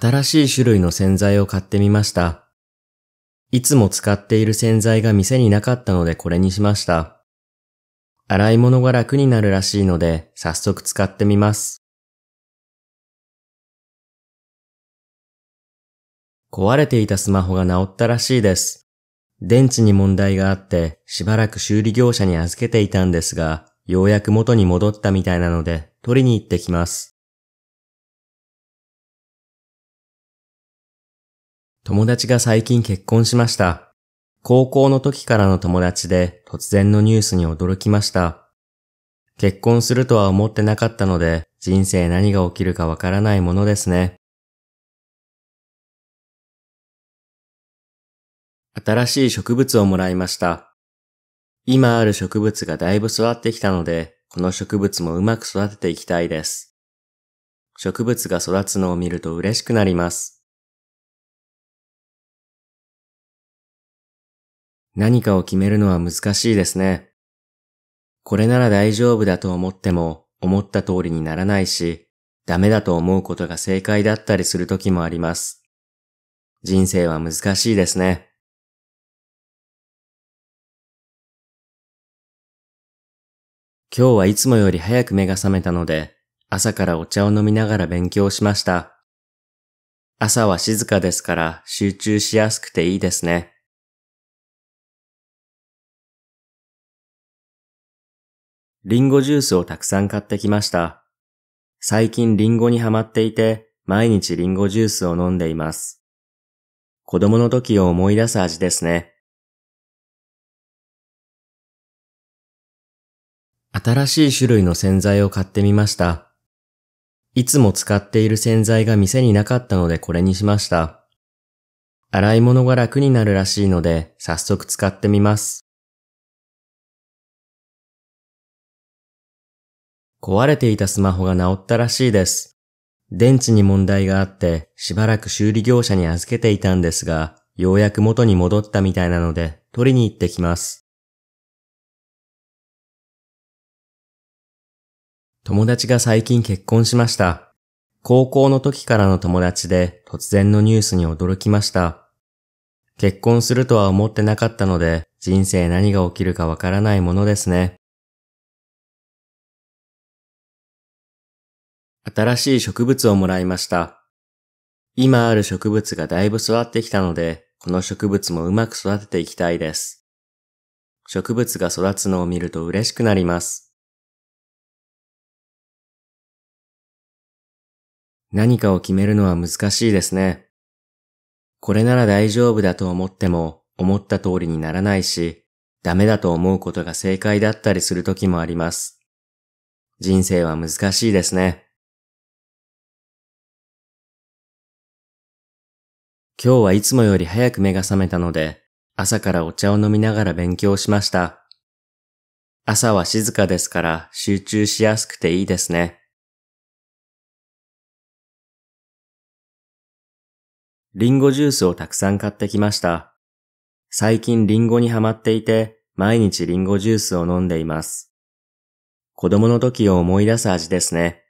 新しい種類の洗剤を買ってみました。いつも使っている洗剤が店になかったのでこれにしました。洗い物が楽になるらしいので早速使ってみます。壊れていたスマホが治ったらしいです。電池に問題があってしばらく修理業者に預けていたんですが、ようやく元に戻ったみたいなので取りに行ってきます。友達が最近結婚しました。高校の時からの友達で突然のニュースに驚きました。結婚するとは思ってなかったので、人生何が起きるかわからないものですね。新しい植物をもらいました。今ある植物がだいぶ育ってきたので、この植物もうまく育てていきたいです。植物が育つのを見ると嬉しくなります。何かを決めるのは難しいですね。これなら大丈夫だと思っても思った通りにならないし、ダメだと思うことが正解だったりする時もあります。人生は難しいですね。今日はいつもより早く目が覚めたので、朝からお茶を飲みながら勉強しました。朝は静かですから集中しやすくていいですね。リンゴジュースをたくさん買ってきました。最近リンゴにハマっていて、毎日リンゴジュースを飲んでいます。子供の時を思い出す味ですね。新しい種類の洗剤を買ってみました。いつも使っている洗剤が店になかったのでこれにしました。洗い物が楽になるらしいので、早速使ってみます。壊れていたスマホが治ったらしいです。電池に問題があって、しばらく修理業者に預けていたんですが、ようやく元に戻ったみたいなので、取りに行ってきます。友達が最近結婚しました。高校の時からの友達で突然のニュースに驚きました。結婚するとは思ってなかったので、人生何が起きるかわからないものですね。新しい植物をもらいました。今ある植物がだいぶ育ってきたので、この植物もうまく育てていきたいです。植物が育つのを見ると嬉しくなります。何かを決めるのは難しいですね。これなら大丈夫だと思っても思った通りにならないし、ダメだと思うことが正解だったりする時もあります。人生は難しいですね。今日はいつもより早く目が覚めたので、朝からお茶を飲みながら勉強しました。朝は静かですから集中しやすくていいですね。リンゴジュースをたくさん買ってきました。最近リンゴにハマっていて、毎日リンゴジュースを飲んでいます。子供の時を思い出す味ですね。